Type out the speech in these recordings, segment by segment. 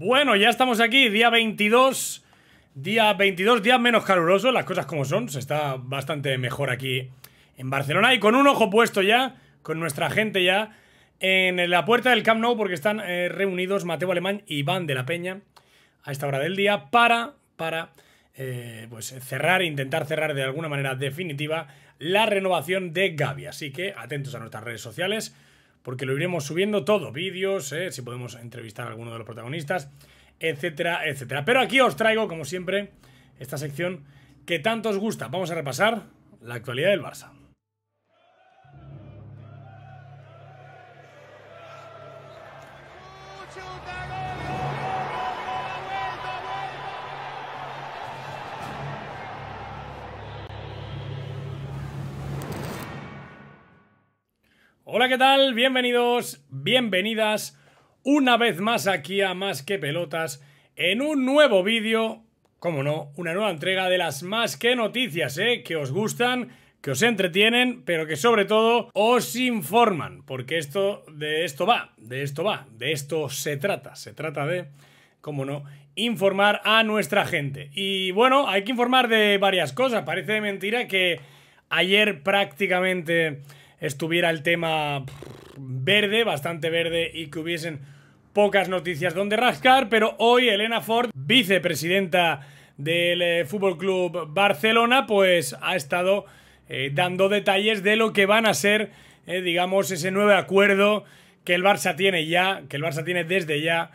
Bueno, ya estamos aquí, día 22 Día 22, día menos caluroso, las cosas como son Se está bastante mejor aquí en Barcelona Y con un ojo puesto ya, con nuestra gente ya En la puerta del Camp Nou porque están eh, reunidos Mateo Alemán y Iván de la Peña A esta hora del día para, para eh, pues cerrar, intentar cerrar de alguna manera definitiva La renovación de Gavi Así que atentos a nuestras redes sociales porque lo iremos subiendo todo, vídeos, eh, si podemos entrevistar a alguno de los protagonistas, etcétera, etcétera. Pero aquí os traigo, como siempre, esta sección que tanto os gusta. Vamos a repasar la actualidad del Barça. Hola, ¿qué tal? Bienvenidos, bienvenidas una vez más aquí a Más que Pelotas en un nuevo vídeo, como no, una nueva entrega de las Más que Noticias, ¿eh? Que os gustan, que os entretienen, pero que sobre todo os informan, porque esto de esto va, de esto va, de esto se trata, se trata de, como no, informar a nuestra gente. Y bueno, hay que informar de varias cosas, parece mentira que ayer prácticamente estuviera el tema verde, bastante verde, y que hubiesen pocas noticias donde rascar, pero hoy Elena Ford, vicepresidenta del eh, Fútbol Club Barcelona, pues ha estado eh, dando detalles de lo que van a ser, eh, digamos, ese nuevo acuerdo que el Barça tiene ya, que el Barça tiene desde ya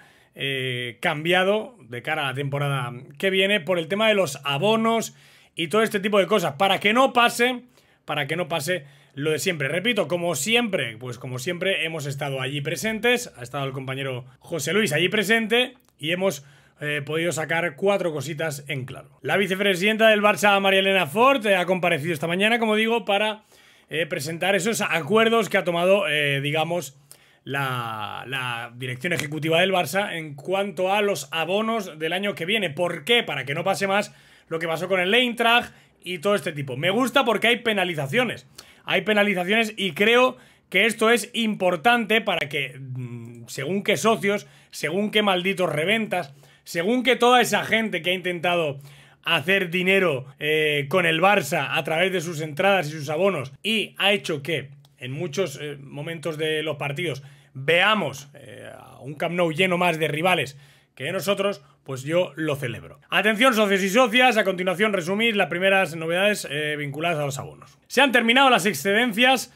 cambiado de cara a la temporada que viene por el tema de los abonos y todo este tipo de cosas, para que no pase, para que no pase lo de siempre. Repito, como siempre, pues como siempre hemos estado allí presentes, ha estado el compañero José Luis allí presente y hemos eh, podido sacar cuatro cositas en claro. La vicepresidenta del Barça, María Elena Ford, ha comparecido esta mañana, como digo, para eh, presentar esos acuerdos que ha tomado, eh, digamos, la, dirección ejecutiva del Barça en cuanto a los abonos del año que viene. ¿Por qué? Para que no pase más lo que pasó con el Track y todo este tipo. Me gusta porque hay penalizaciones hay penalizaciones y creo que esto es importante para que, mm, según qué socios, según qué malditos reventas, según que toda esa gente que ha intentado hacer dinero eh, con el Barça a través de sus entradas y sus abonos y ha hecho que en muchos eh, momentos de los partidos veamos eh, un Camp Nou lleno más de rivales que nosotros, pues yo lo celebro. Atención socios y socias, a continuación resumir las primeras novedades eh, vinculadas a los abonos. Se han terminado las excedencias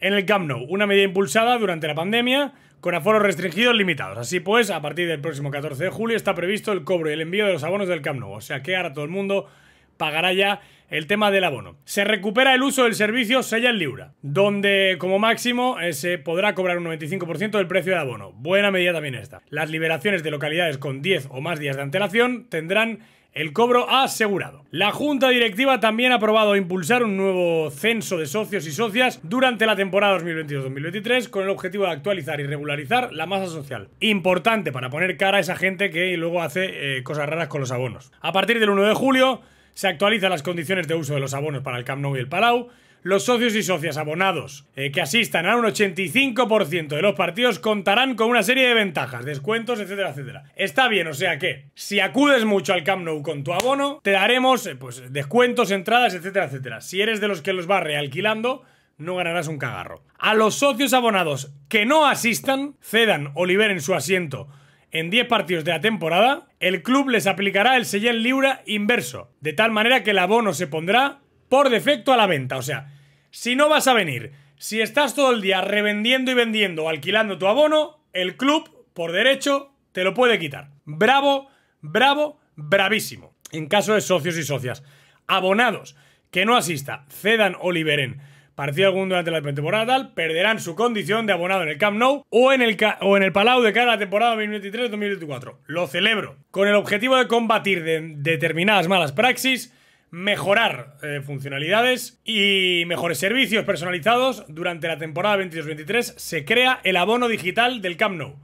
en el Camp Nou, una medida impulsada durante la pandemia con aforos restringidos limitados. Así pues, a partir del próximo 14 de julio está previsto el cobro y el envío de los abonos del Camp Nou, o sea que ahora todo el mundo pagará ya el tema del abono. Se recupera el uso del servicio Sella el Libra, donde como máximo eh, se podrá cobrar un 95% del precio de abono. Buena medida también esta. Las liberaciones de localidades con 10 o más días de antelación tendrán el cobro asegurado. La Junta Directiva también ha aprobado impulsar un nuevo censo de socios y socias durante la temporada 2022-2023 con el objetivo de actualizar y regularizar la masa social. Importante para poner cara a esa gente que luego hace eh, cosas raras con los abonos. A partir del 1 de julio se actualizan las condiciones de uso de los abonos para el Camp Nou y el Palau. Los socios y socias abonados eh, que asistan a un 85% de los partidos contarán con una serie de ventajas, descuentos, etcétera, etcétera. Está bien, o sea que si acudes mucho al Camp Nou con tu abono, te daremos eh, pues, descuentos, entradas, etcétera, etcétera. Si eres de los que los va realquilando, no ganarás un cagarro. A los socios abonados que no asistan, cedan o liberen su asiento en 10 partidos de la temporada, el club les aplicará el sellén Libra inverso, de tal manera que el abono se pondrá por defecto a la venta. O sea, si no vas a venir, si estás todo el día revendiendo y vendiendo alquilando tu abono, el club, por derecho, te lo puede quitar. Bravo, bravo, bravísimo. En caso de socios y socias, abonados que no asista, cedan o liberen partido algún durante la temporada tal, perderán su condición de abonado en el Camp Nou o en el, o en el Palau de cara a la temporada 2023-2024. Lo celebro. Con el objetivo de combatir determinadas malas praxis, mejorar eh, funcionalidades y mejores servicios personalizados durante la temporada 22-23 se crea el abono digital del Camp Nou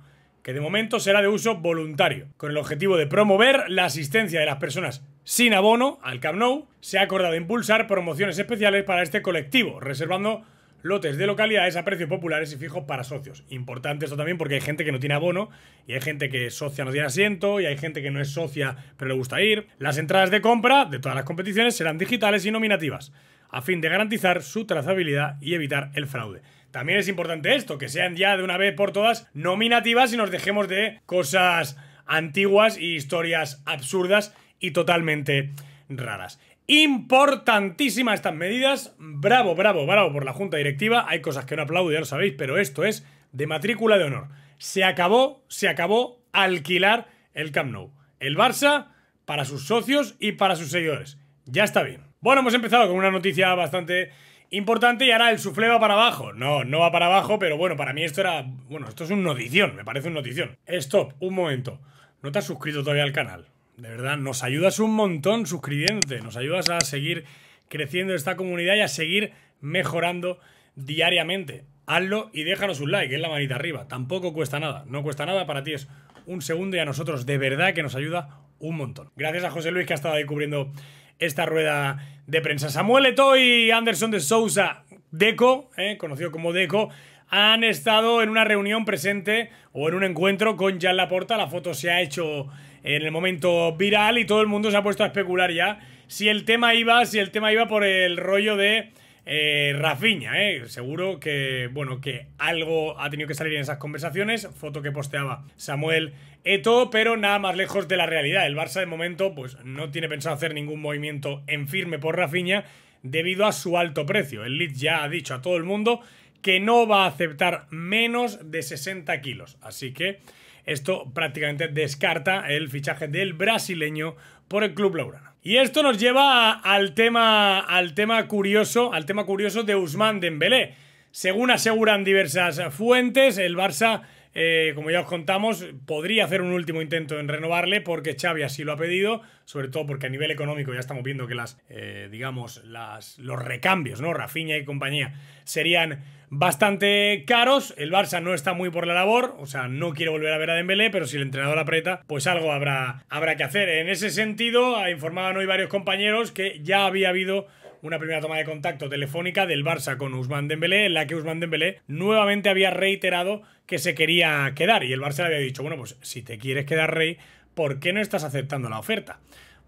que de momento será de uso voluntario, con el objetivo de promover la asistencia de las personas sin abono al Camp Nou, se ha acordado impulsar promociones especiales para este colectivo, reservando lotes de localidades a precios populares y fijos para socios. Importante esto también porque hay gente que no tiene abono y hay gente que es socia no tiene asiento y hay gente que no es socia pero le gusta ir. Las entradas de compra de todas las competiciones serán digitales y nominativas a fin de garantizar su trazabilidad y evitar el fraude. También es importante esto, que sean ya de una vez por todas nominativas y nos dejemos de cosas antiguas y historias absurdas y totalmente raras. Importantísimas estas medidas. Bravo, bravo, bravo por la Junta Directiva. Hay cosas que no aplaudo, ya lo sabéis, pero esto es de matrícula de honor. Se acabó, se acabó alquilar el Camp Nou. El Barça para sus socios y para sus seguidores. Ya está bien. Bueno, hemos empezado con una noticia bastante importante y ahora el suflé va para abajo. No, no va para abajo, pero bueno, para mí esto era... Bueno, esto es un notición, me parece un notición. Stop, un momento. ¿No te has suscrito todavía al canal? de verdad, nos ayudas un montón suscribiéndote, nos ayudas a seguir creciendo esta comunidad y a seguir mejorando diariamente. Hazlo y déjanos un like, es la manita arriba. Tampoco cuesta nada, no cuesta nada, para ti es un segundo y a nosotros de verdad que nos ayuda un montón. Gracias a José Luis que ha estado ahí cubriendo esta rueda de prensa. Samuel Etoy y Anderson de Sousa, Deco, eh, conocido como Deco, han estado en una reunión presente o en un encuentro con Jan Laporta. La foto se ha hecho en el momento viral y todo el mundo se ha puesto a especular ya si el tema iba, si el tema iba por el rollo de eh, Rafiña, ¿eh? Seguro que, bueno, que algo ha tenido que salir en esas conversaciones. Foto que posteaba Samuel Eto, pero nada más lejos de la realidad. El Barça de momento, pues no tiene pensado hacer ningún movimiento en firme por Rafiña debido a su alto precio. El Leeds ya ha dicho a todo el mundo que no va a aceptar menos de 60 kilos. Así que esto prácticamente descarta el fichaje del brasileño por el club laurano. Y esto nos lleva al tema, al tema curioso, al tema curioso de Usman Dembélé. Según aseguran diversas fuentes, el Barça eh, como ya os contamos, podría hacer un último intento en renovarle porque Xavi así lo ha pedido, sobre todo porque a nivel económico ya estamos viendo que las, eh, digamos, las, los recambios, ¿no? Rafinha y compañía serían bastante caros. El Barça no está muy por la labor, o sea, no quiere volver a ver a Dembélé, pero si el entrenador aprieta, pues algo habrá, habrá que hacer. En ese sentido, ha informado hoy varios compañeros que ya había habido una primera toma de contacto telefónica del Barça con Usman Dembélé, en la que Usman Dembélé nuevamente había reiterado que se quería quedar y el Barça le había dicho, bueno, pues si te quieres quedar rey, ¿por qué no estás aceptando la oferta?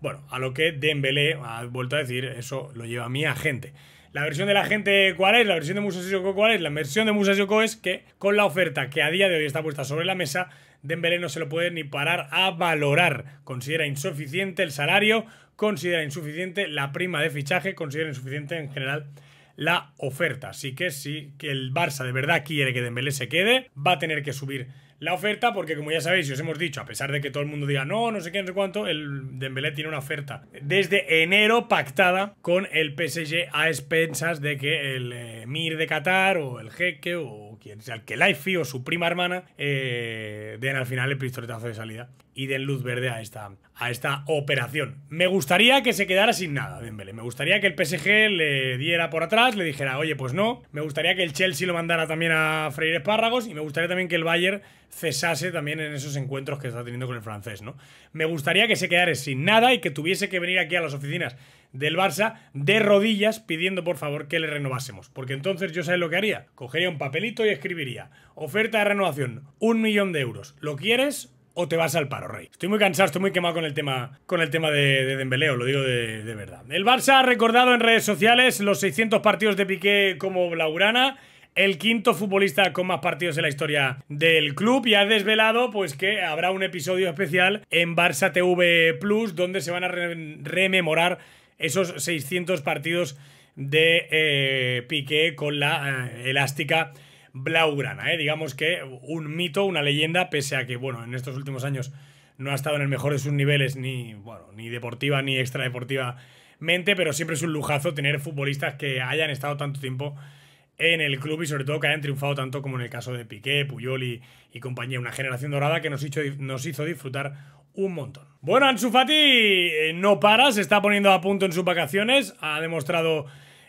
Bueno, a lo que Dembélé ha vuelto a decir, eso lo lleva a mi agente. La versión de la gente, ¿cuál es? La versión de Musa ¿cuál es? La versión de Musa es que con la oferta que a día de hoy está puesta sobre la mesa, Dembélé no se lo puede ni parar a valorar. Considera insuficiente el salario, considera insuficiente la prima de fichaje, considera insuficiente en general la oferta. Así que si que el Barça de verdad quiere que Dembélé se quede, va a tener que subir la oferta porque como ya sabéis y os hemos dicho, a pesar de que todo el mundo diga no, no sé qué, no sé cuánto, el Dembélé tiene una oferta desde enero pactada con el PSG a expensas de que el eh, Mir de Qatar o el Jeque o quien el que Lifey o su prima hermana eh, den al final el pistoletazo de salida y den luz verde a esta, a esta operación. Me gustaría que se quedara sin nada Dembélé. Me gustaría que el PSG le diera por atrás, le dijera, oye, pues no. Me gustaría que el Chelsea lo mandara también a Freire espárragos y me gustaría también que el Bayern cesase también en esos encuentros que está teniendo con el francés, ¿no? Me gustaría que se quedara sin nada y que tuviese que venir aquí a las oficinas del Barça de rodillas pidiendo por favor que le renovásemos. Porque entonces yo sabes lo que haría. Cogería un papelito y escribiría. Oferta de renovación, un millón de euros. ¿Lo quieres o te vas al paro, Rey. Estoy muy cansado, estoy muy quemado con el tema, con el tema de, de lo digo de, verdad. El Barça ha recordado en redes sociales los 600 partidos de Piqué como Laurana. El quinto futbolista con más partidos en la historia del club y ha desvelado pues que habrá un episodio especial en Barça TV Plus donde se van a rememorar esos 600 partidos de eh, Piqué con la eh, elástica blaugrana. ¿eh? Digamos que un mito, una leyenda, pese a que, bueno, en estos últimos años no ha estado en el mejor de sus niveles, ni, bueno, ni deportiva ni extradeportivamente, pero siempre es un lujazo tener futbolistas que hayan estado tanto tiempo en el club y sobre todo que hayan triunfado tanto como en el caso de Piqué, Puyol y, compañía. Una generación dorada que nos nos hizo disfrutar un montón. Bueno, Ansu Fati eh, no para, se está poniendo a punto en sus vacaciones, ha demostrado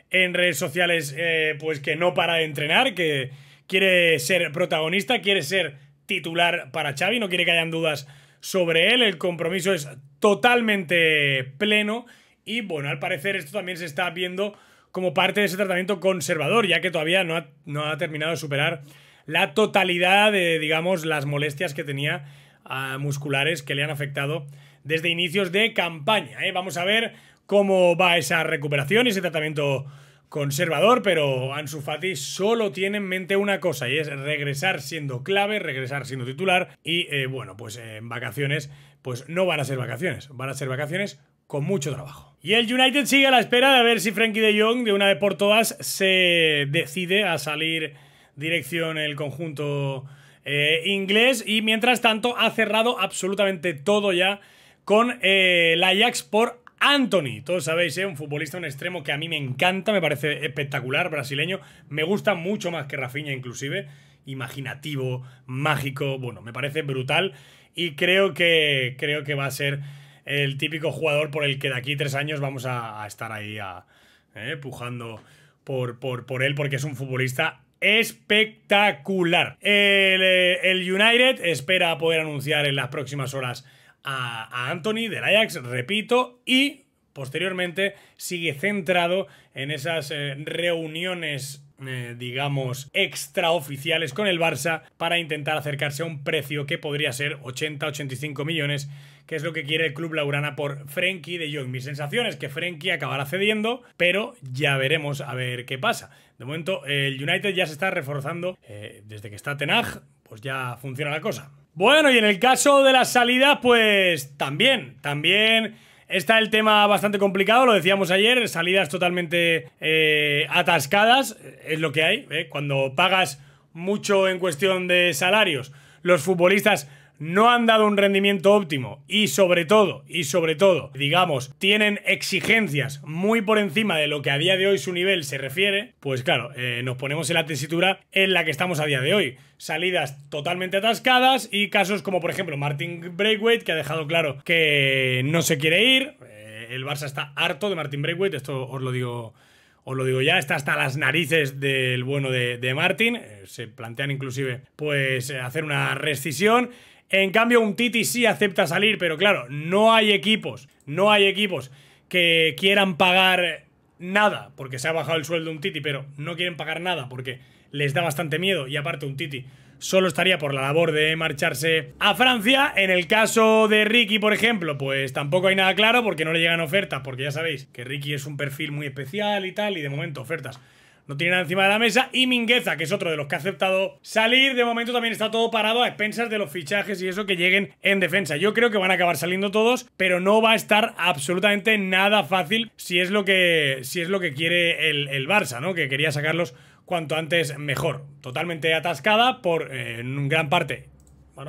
en redes sociales eh, pues que no para de entrenar, que quiere ser protagonista, quiere ser titular para Xavi, no quiere que hayan dudas sobre él, el compromiso es totalmente pleno y bueno, al parecer esto también se está viendo como parte de ese tratamiento conservador, ya que todavía no ha, no ha terminado de superar la totalidad de, digamos, las molestias que tenía musculares que le han afectado desde inicios de campaña. ¿eh? Vamos a ver cómo va esa recuperación y ese tratamiento conservador, pero Ansu Fati solo tiene en mente una cosa y es regresar siendo clave, regresar siendo titular y eh, bueno, pues en vacaciones pues no van a ser vacaciones, van a ser vacaciones con mucho trabajo. Y el United sigue a la espera de ver si Frankie de Jong de una vez por todas se decide a salir dirección el conjunto eh, inglés. Y mientras tanto ha cerrado absolutamente todo ya con la eh, el Ajax por Anthony. Todos sabéis, eh, un futbolista, un extremo que a mí me encanta, me parece espectacular, brasileño. Me gusta mucho más que Rafinha inclusive. Imaginativo, mágico, bueno, me parece brutal. Y creo que, creo que va a ser el típico jugador por el que de aquí tres años vamos a, estar ahí a, pujando por, por, por él, porque es un futbolista espectacular. Eh, el, United espera poder anunciar en las próximas horas a, Anthony del Ajax, repito, y posteriormente sigue centrado en esas eh, reuniones eh, digamos, extraoficiales con el Barça para intentar acercarse a un precio que podría ser 80-85 millones, que es lo que quiere el club laurana por Frenkie de Jong. Mi sensación es que Frenkie acabará cediendo, pero ya veremos a ver qué pasa. De momento, el United ya se está reforzando. Eh, desde que está Tenag, pues ya funciona la cosa. Bueno, y en el caso de las salidas, pues también, también está el tema bastante complicado, lo decíamos ayer, salidas totalmente eh, atascadas, eh, es lo que hay, cuando pagas mucho en cuestión de salarios, los futbolistas no han dado un rendimiento óptimo y sobre todo, y sobre todo, digamos, tienen exigencias muy por encima de lo que a día de hoy su nivel se refiere, pues claro, eh, nos ponemos en la tesitura en la que estamos a día de hoy. Salidas totalmente atascadas y casos como por ejemplo Martin Braithwaite, que ha dejado claro que no se quiere ir. Eh, el Barça está harto de Martin Braithwaite, esto os lo digo os lo digo ya, está hasta las narices del bueno de, Martin. Eh, se plantean inclusive pues hacer una rescisión. En cambio, un Titi sí acepta salir, pero claro, no hay equipos, no hay equipos que quieran pagar nada, porque se ha bajado el sueldo un Titi, pero no quieren pagar nada porque les da bastante miedo y aparte un Titi solo estaría por la labor de marcharse a Francia. En el caso de Ricky, por ejemplo, pues tampoco hay nada claro porque no le llegan ofertas, porque ya sabéis que Ricky es un perfil muy especial y tal, y de momento ofertas no tiene nada encima de la mesa. Y Mingueza, que es otro de los que ha aceptado salir, de momento también está todo parado a expensas de los fichajes y eso que lleguen en defensa. Yo creo que van a acabar saliendo todos, pero no va a estar absolutamente nada fácil si es lo que, si es lo que quiere el, Barça, ¿no? Que quería sacarlos cuanto antes mejor. Totalmente atascada por, eh, en gran parte,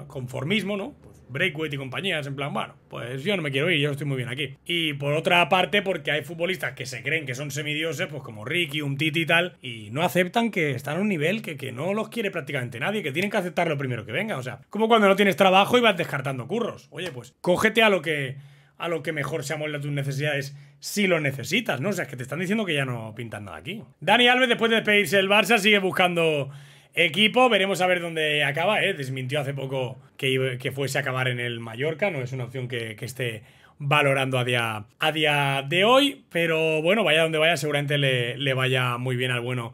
conformismo, ¿no? Pues y compañías, en plan, bueno, pues yo no me quiero ir, yo estoy muy bien aquí. Y por otra parte, porque hay futbolistas que se creen que son semidioses, pues como Ricky, Umtiti y tal, y no aceptan que están a un nivel que, que no los quiere prácticamente nadie, que tienen que aceptar lo primero que venga. O sea, como cuando no tienes trabajo y vas descartando curros. Oye, pues cógete a lo que a lo que mejor se amolda tus necesidades si lo necesitas, ¿no? O sea, es que te están diciendo que ya no pintan nada aquí. Dani Alves, después de despedirse el Barça, sigue buscando equipo. Veremos a ver dónde acaba. ¿eh? Desmintió hace poco que, fuese a acabar en el Mallorca. No es una opción que, esté valorando a día, a día, de hoy. Pero bueno, vaya donde vaya, seguramente le, vaya muy bien al bueno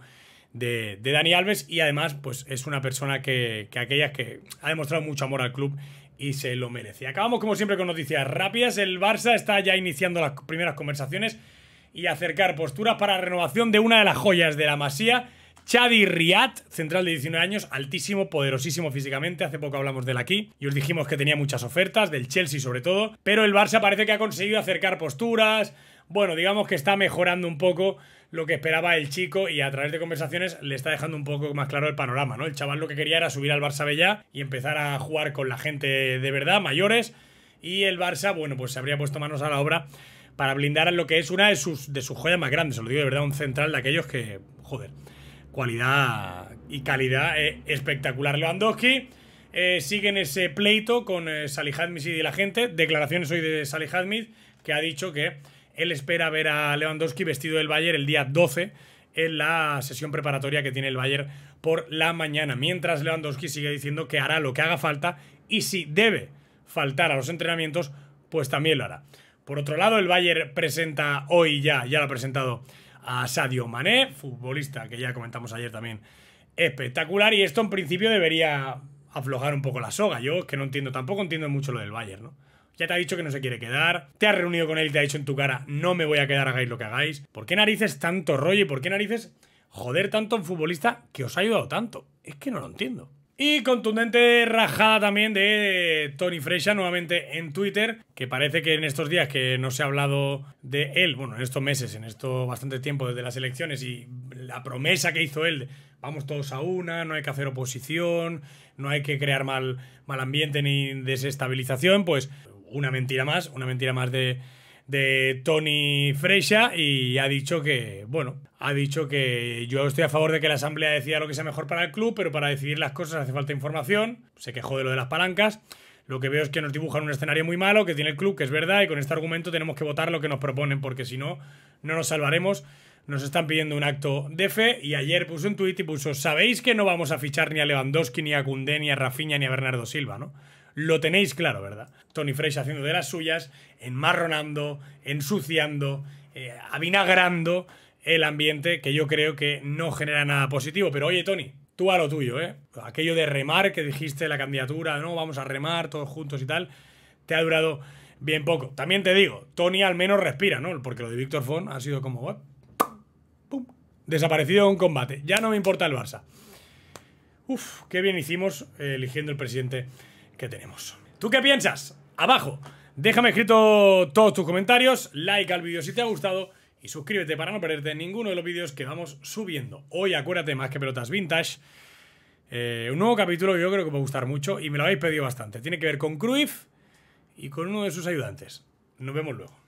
de, Dani Alves. Y además, pues es una persona que, que que ha demostrado mucho amor al club y se lo merece. Acabamos como siempre con noticias rápidas. El Barça está ya iniciando las primeras conversaciones y acercar posturas para renovación de una de las joyas de la Masía. Chadi Riad, central de 19 años, altísimo, poderosísimo físicamente. Hace poco hablamos de él aquí y os dijimos que tenía muchas ofertas, del Chelsea sobre todo. Pero el Barça parece que ha conseguido acercar posturas. Bueno, digamos que está mejorando un poco lo que esperaba el chico y a través de conversaciones le está dejando un poco más claro el panorama, ¿no? El chaval lo que quería era subir al Barça Bellá y empezar a jugar con la gente de verdad, mayores. Y el Barça, bueno, pues se habría puesto manos a la obra para blindar a lo que es una de sus, de sus joyas más grandes, se lo digo de verdad, un central de aquellos que, joder, cualidad y calidad eh, espectacular. Lewandowski eh, sigue en ese pleito con eh, Hadmis y la gente. Declaraciones hoy de Hadmis, que ha dicho que él espera ver a Lewandowski vestido del Bayern el día 12 en la sesión preparatoria que tiene el Bayern por la mañana. Mientras Lewandowski sigue diciendo que hará lo que haga falta y si debe faltar a los entrenamientos, pues también lo hará. Por otro lado, el Bayern presenta hoy ya, ya lo ha presentado a Sadio Mané, futbolista que ya comentamos ayer también espectacular. Y esto en principio debería aflojar un poco la soga. Yo es que no entiendo, tampoco entiendo mucho lo del Bayern, ¿no? Ya te ha dicho que no se quiere quedar, te ha reunido con él y te ha dicho en tu cara, no me voy a quedar, hagáis lo que hagáis. ¿Por qué narices tanto rollo y por qué narices joder tanto un futbolista que os ha ayudado tanto? Es que no lo entiendo. Y contundente rajada también de Tony Freixa nuevamente en Twitter, que parece que en estos días que no se ha hablado de él, bueno, en estos meses, en esto bastante tiempo desde las elecciones y la promesa que hizo él, vamos todos a una, no hay que hacer oposición, no hay que crear mal, mal ambiente ni desestabilización, pues una mentira más, una mentira más de, de Tony Freixa y ha dicho que, bueno, ha dicho que yo estoy a favor de que la asamblea decida lo que sea mejor para el club, pero para decidir las cosas hace falta información, se quejó de lo de las palancas. Lo que veo es que nos dibujan un escenario muy malo que tiene el club, que es verdad, y con este argumento tenemos que votar lo que nos proponen, porque si no, no nos salvaremos. Nos están pidiendo un acto de fe y ayer puso un tuit y puso, sabéis que no vamos a fichar ni a Lewandowski, ni a Cundé, ni a Rafinha, ni a Bernardo Silva, ¿no? Lo tenéis claro, ¿verdad? Tony Frey haciendo de las suyas, enmarronando, ensuciando, eh, avinagrando el ambiente que yo creo que no genera nada positivo. Pero oye, Tony, tú a lo tuyo, ¿eh? Aquello de remar que dijiste la candidatura, ¿no? Vamos a remar todos juntos y tal, te ha durado bien poco. También te digo, Tony al menos respira, ¿no? Porque lo de Víctor Fon ha sido como... ¡Pum! Desaparecido en combate. Ya no me importa el Barça. Uf, qué bien hicimos eh, eligiendo el presidente que tenemos. ¿Tú qué piensas? Abajo. Déjame escrito todos tus comentarios, like al vídeo si te ha gustado y suscríbete para no perderte ninguno de los vídeos que vamos subiendo. Hoy acuérdate más que pelotas vintage. Eh, un nuevo capítulo que yo creo que va a gustar mucho y me lo habéis pedido bastante. Tiene que ver con Cruyff y con uno de sus ayudantes. Nos vemos luego.